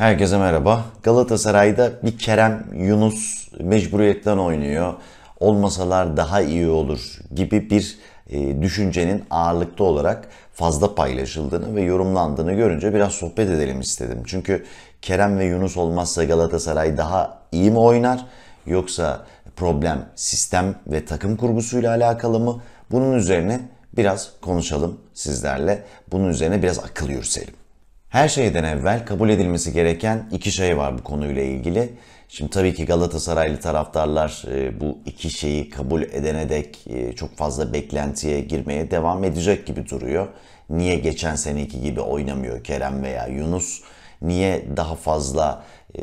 Herkese merhaba. Galatasaray'da bir Kerem Yunus mecburiyetten oynuyor. Olmasalar daha iyi olur gibi bir e, düşüncenin ağırlıkta olarak fazla paylaşıldığını ve yorumlandığını görünce biraz sohbet edelim istedim. Çünkü Kerem ve Yunus olmazsa Galatasaray daha iyi mi oynar yoksa problem sistem ve takım kurgusuyla alakalı mı? Bunun üzerine biraz konuşalım sizlerle. Bunun üzerine biraz akıl yürütelim. Her şeyden evvel kabul edilmesi gereken iki şey var bu konuyla ilgili. Şimdi tabii ki Galatasaraylı taraftarlar e, bu iki şeyi kabul edene dek e, çok fazla beklentiye girmeye devam edecek gibi duruyor. Niye geçen seneki gibi oynamıyor Kerem veya Yunus? Niye daha fazla e,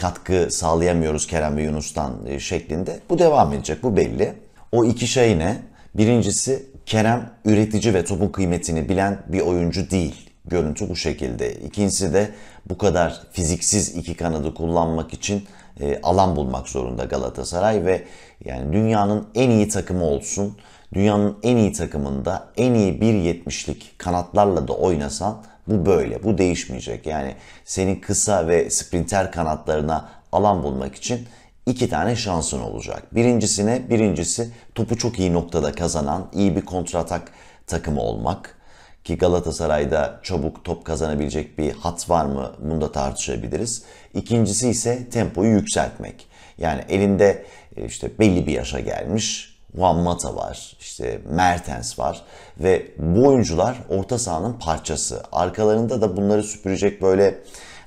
katkı sağlayamıyoruz Kerem ve Yunus'tan şeklinde? Bu devam edecek, bu belli. O iki şey ne? Birincisi Kerem üretici ve topun kıymetini bilen bir oyuncu değil Görüntü bu şekilde. İkincisi de bu kadar fiziksiz iki kanadı kullanmak için e, alan bulmak zorunda Galatasaray ve yani dünyanın en iyi takımı olsun. Dünyanın en iyi takımında en iyi 1.70'lik kanatlarla da oynasan bu böyle. Bu değişmeyecek. Yani senin kısa ve sprinter kanatlarına alan bulmak için iki tane şansın olacak. Birincisine birincisi topu çok iyi noktada kazanan iyi bir kontratak takımı olmak. Ki Galatasaray'da çabuk top kazanabilecek bir hat var mı bunu da tartışabiliriz. İkincisi ise tempoyu yükseltmek. Yani elinde e, işte belli bir yaşa gelmiş Juan Mata var, işte Mertens var ve bu oyuncular orta sahanın parçası. Arkalarında da bunları süpürecek böyle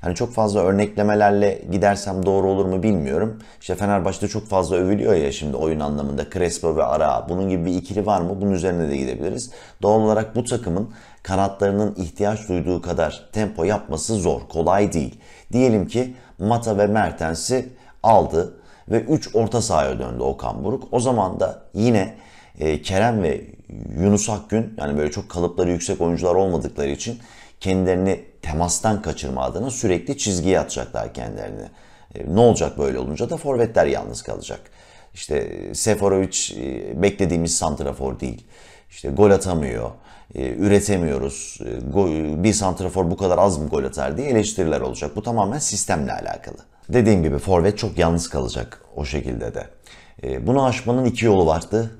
Hani çok fazla örneklemelerle gidersem doğru olur mu bilmiyorum. İşte Fenerbahçe'de çok fazla övülüyor ya şimdi oyun anlamında Crespo ve Ara. Bunun gibi bir ikili var mı? Bunun üzerine de gidebiliriz. Doğal olarak bu takımın kanatlarının ihtiyaç duyduğu kadar tempo yapması zor, kolay değil. Diyelim ki Mata ve Mertens'i aldı ve 3 orta sahaya döndü Okan Buruk. O zaman da yine e, Kerem ve Yunus Akgün yani böyle çok kalıpları yüksek oyuncular olmadıkları için kendilerini temastan kaçırma adına sürekli çizgiye atacaklar kendilerini. E, ne olacak böyle olunca da forvetler yalnız kalacak. İşte e, Seferovic e, beklediğimiz santrafor değil. İşte gol atamıyor, üretemiyoruz, bir santrafor bu kadar az mı gol atar diye eleştiriler olacak. Bu tamamen sistemle alakalı. Dediğim gibi forvet çok yalnız kalacak o şekilde de. bunu aşmanın iki yolu vardı.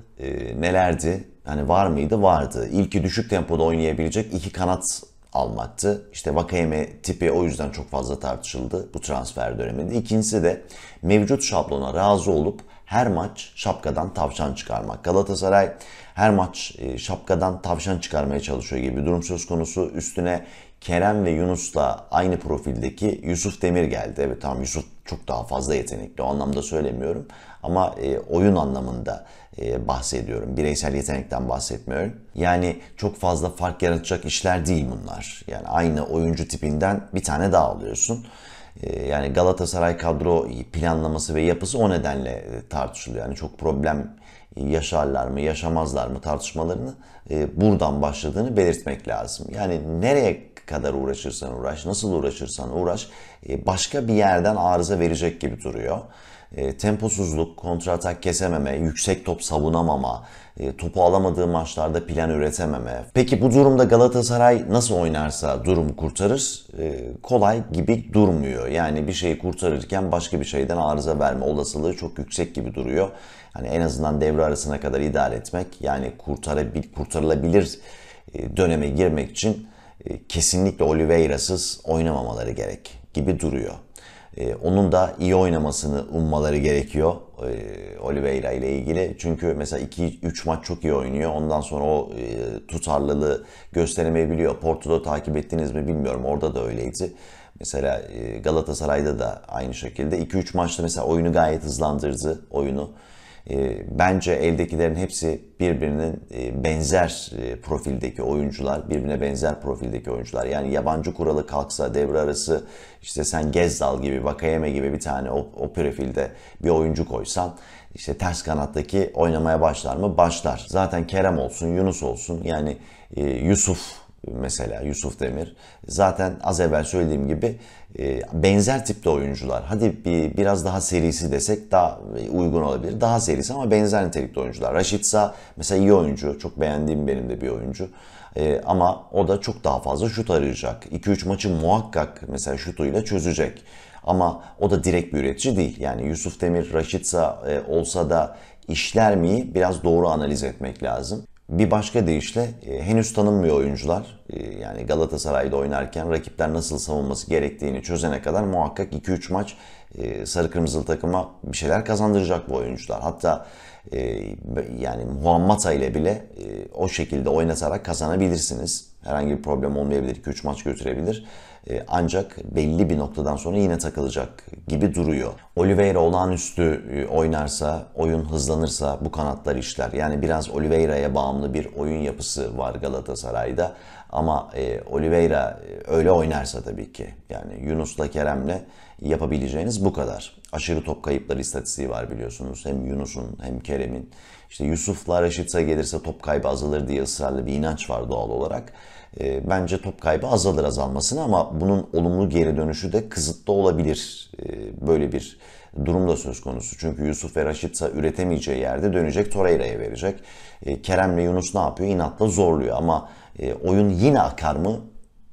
nelerdi? Hani var mıydı? Vardı. İlki düşük tempoda oynayabilecek iki kanat almaktı. İşte Vakayeme tipi o yüzden çok fazla tartışıldı bu transfer döneminde. İkincisi de mevcut şablona razı olup her maç şapkadan tavşan çıkarmak. Galatasaray her maç e, şapkadan tavşan çıkarmaya çalışıyor gibi bir durum söz konusu. Üstüne Kerem ve Yunus'la aynı profildeki Yusuf Demir geldi. Evet tamam Yusuf çok daha fazla yetenekli o anlamda söylemiyorum. Ama e, oyun anlamında e, bahsediyorum. Bireysel yetenekten bahsetmiyorum. Yani çok fazla fark yaratacak işler değil bunlar. Yani aynı oyuncu tipinden bir tane daha alıyorsun. E, yani Galatasaray kadro planlaması ve yapısı o nedenle e, tartışılıyor. Yani çok problem yaşarlar mı, yaşamazlar mı tartışmalarını buradan başladığını belirtmek lazım. Yani nereye kadar uğraşırsan uğraş, nasıl uğraşırsan uğraş başka bir yerden arıza verecek gibi duruyor e, temposuzluk, kontratak kesememe, yüksek top savunamama, e, topu alamadığı maçlarda plan üretememe. Peki bu durumda Galatasaray nasıl oynarsa durumu kurtarır? E, kolay gibi durmuyor. Yani bir şeyi kurtarırken başka bir şeyden arıza verme olasılığı çok yüksek gibi duruyor. Yani en azından devre arasına kadar idare etmek yani kurtarabil, kurtarılabilir e, döneme girmek için kesinlikle Oliveira'sız oynamamaları gerek gibi duruyor. E, onun da iyi oynamasını ummaları gerekiyor e, Oliveira ile ilgili. Çünkü mesela 2-3 maç çok iyi oynuyor. Ondan sonra o e, tutarlılığı gösteremeyebiliyor. Porto'da takip ettiniz mi bilmiyorum. Orada da öyleydi. Mesela e, Galatasaray'da da aynı şekilde 2-3 maçta mesela oyunu gayet hızlandırdı oyunu. Ee, bence eldekilerin hepsi birbirinin e, benzer e, profildeki oyuncular, birbirine benzer profildeki oyuncular. Yani yabancı kuralı kalksa devre arası işte sen Gezdal gibi, Vakayeme gibi bir tane o, o profilde bir oyuncu koysan işte ters kanattaki oynamaya başlar mı? Başlar. Zaten Kerem olsun, Yunus olsun yani e, Yusuf mesela Yusuf Demir zaten az evvel söylediğim gibi e, benzer tipte oyuncular. Hadi bir, biraz daha serisi desek daha uygun olabilir. Daha serisi ama benzer nitelikte oyuncular. Raşitsa mesela iyi oyuncu. Çok beğendiğim benim de bir oyuncu. E, ama o da çok daha fazla şut arayacak. 2-3 maçı muhakkak mesela şutuyla çözecek. Ama o da direkt bir üretici değil. Yani Yusuf Demir, Raşitsa e, olsa da işler miyi biraz doğru analiz etmek lazım. Bir başka deyişle e, henüz tanınmıyor oyuncular. E, yani Galatasaray'da oynarken rakipler nasıl savunması gerektiğini çözene kadar muhakkak 2-3 maç ee, sarı kırmızılı takıma bir şeyler kazandıracak bu oyuncular. Hatta e, yani Muammata ile bile e, o şekilde oynatarak kazanabilirsiniz. Herhangi bir problem olmayabilir. 2-3 maç götürebilir. E, ancak belli bir noktadan sonra yine takılacak gibi duruyor. Oliveira olağanüstü oynarsa, oyun hızlanırsa bu kanatlar işler. Yani biraz Oliveira'ya bağımlı bir oyun yapısı var Galatasaray'da. Ama e, Oliveira öyle oynarsa tabii ki. Yani Yunus'la Kerem'le yapabileceğiniz bu kadar. Aşırı top kayıpları istatistiği var biliyorsunuz. Hem Yunus'un hem Kerem'in. İşte Yusuf'la Reşit'e gelirse top kaybı azalır diye ısrarlı bir inanç var doğal olarak. E, bence top kaybı azalır azalmasına ama bunun olumlu geri dönüşü de kısıtlı olabilir. E, böyle bir durumda söz konusu. Çünkü Yusuf ve Raşitsa üretemeyeceği yerde dönecek Torreira'ya verecek. E, ee, ve Yunus ne yapıyor? İnatla zorluyor ama e, oyun yine akar mı?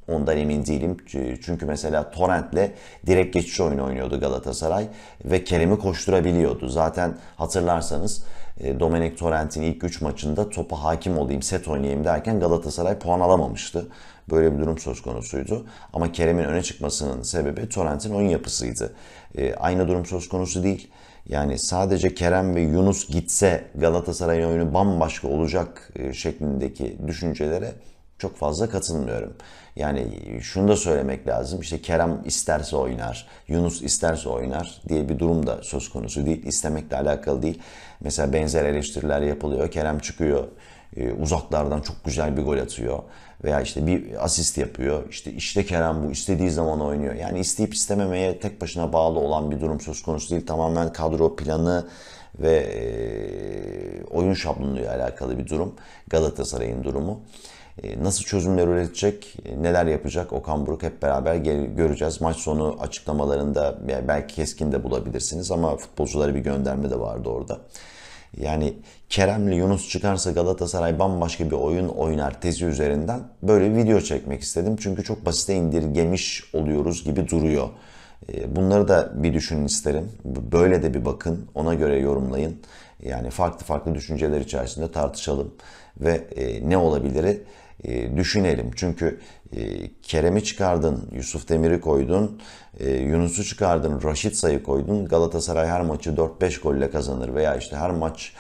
Ondan emin değilim. Çünkü mesela Torrent'le direkt geçiş oyunu oynuyordu Galatasaray ve Kerem'i koşturabiliyordu. Zaten hatırlarsanız e, Domenek Torrent'in ilk 3 maçında topa hakim olayım, set oynayayım derken Galatasaray puan alamamıştı. Böyle bir durum söz konusuydu. Ama Kerem'in öne çıkmasının sebebi Torrent'in oyun yapısıydı. E, aynı durum söz konusu değil. Yani sadece Kerem ve Yunus gitse Galatasaray oyunu bambaşka olacak e, şeklindeki düşüncelere çok fazla katılmıyorum. Yani şunu da söylemek lazım. İşte Kerem isterse oynar, Yunus isterse oynar diye bir durum da söz konusu değil. İstemekle alakalı değil. Mesela benzer eleştiriler yapılıyor. Kerem çıkıyor e, uzaklardan çok güzel bir gol atıyor veya işte bir asist yapıyor. İşte işte Kerem bu istediği zaman oynuyor. Yani isteyip istememeye tek başına bağlı olan bir durum söz konusu değil. Tamamen kadro planı ve e, oyun şablonuyla alakalı bir durum. Galatasaray'ın durumu. E, nasıl çözümler üretecek, e, neler yapacak Okan Buruk hep beraber göreceğiz. Maç sonu açıklamalarında belki keskin de bulabilirsiniz ama futbolcuları bir gönderme de vardı orada. Yani Kerem'le Yunus çıkarsa Galatasaray bambaşka bir oyun oynar tezi üzerinden böyle bir video çekmek istedim. Çünkü çok basite indirgemiş oluyoruz gibi duruyor. Ee, bunları da bir düşünün isterim. Böyle de bir bakın. Ona göre yorumlayın. Yani farklı farklı düşünceler içerisinde tartışalım. Ve e, ne olabiliri e, düşünelim. Çünkü e, Kerem'i çıkardın, Yusuf Demir'i koydun, Yunus'u çıkardın, Raşit Say'ı koydun. Galatasaray her maçı 4-5 golle kazanır veya işte her maç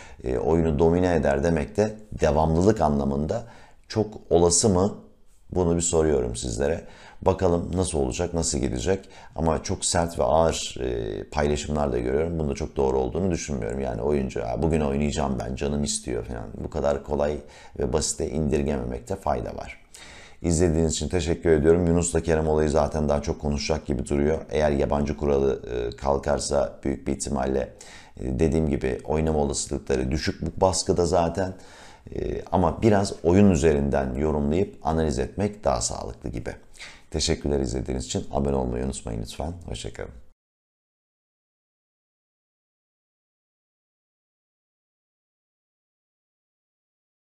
oyunu domine eder demek de devamlılık anlamında çok olası mı bunu bir soruyorum sizlere. Bakalım nasıl olacak, nasıl gidecek. Ama çok sert ve ağır e, paylaşımlar da görüyorum. Bunda çok doğru olduğunu düşünmüyorum. Yani oyuncu bugün oynayacağım ben, canım istiyor falan. Bu kadar kolay ve basite indirgememekte fayda var. İzlediğiniz için teşekkür ediyorum. Yunus'la Kerem olayı zaten daha çok konuşacak gibi duruyor. Eğer yabancı kuralı e, kalkarsa büyük bir ihtimalle e, dediğim gibi oynama olasılıkları düşük bu baskıda zaten. Ee, ama biraz oyun üzerinden yorumlayıp analiz etmek daha sağlıklı gibi. Teşekkürler izlediğiniz için. Abone olmayı unutmayın lütfen. Hoşçakalın.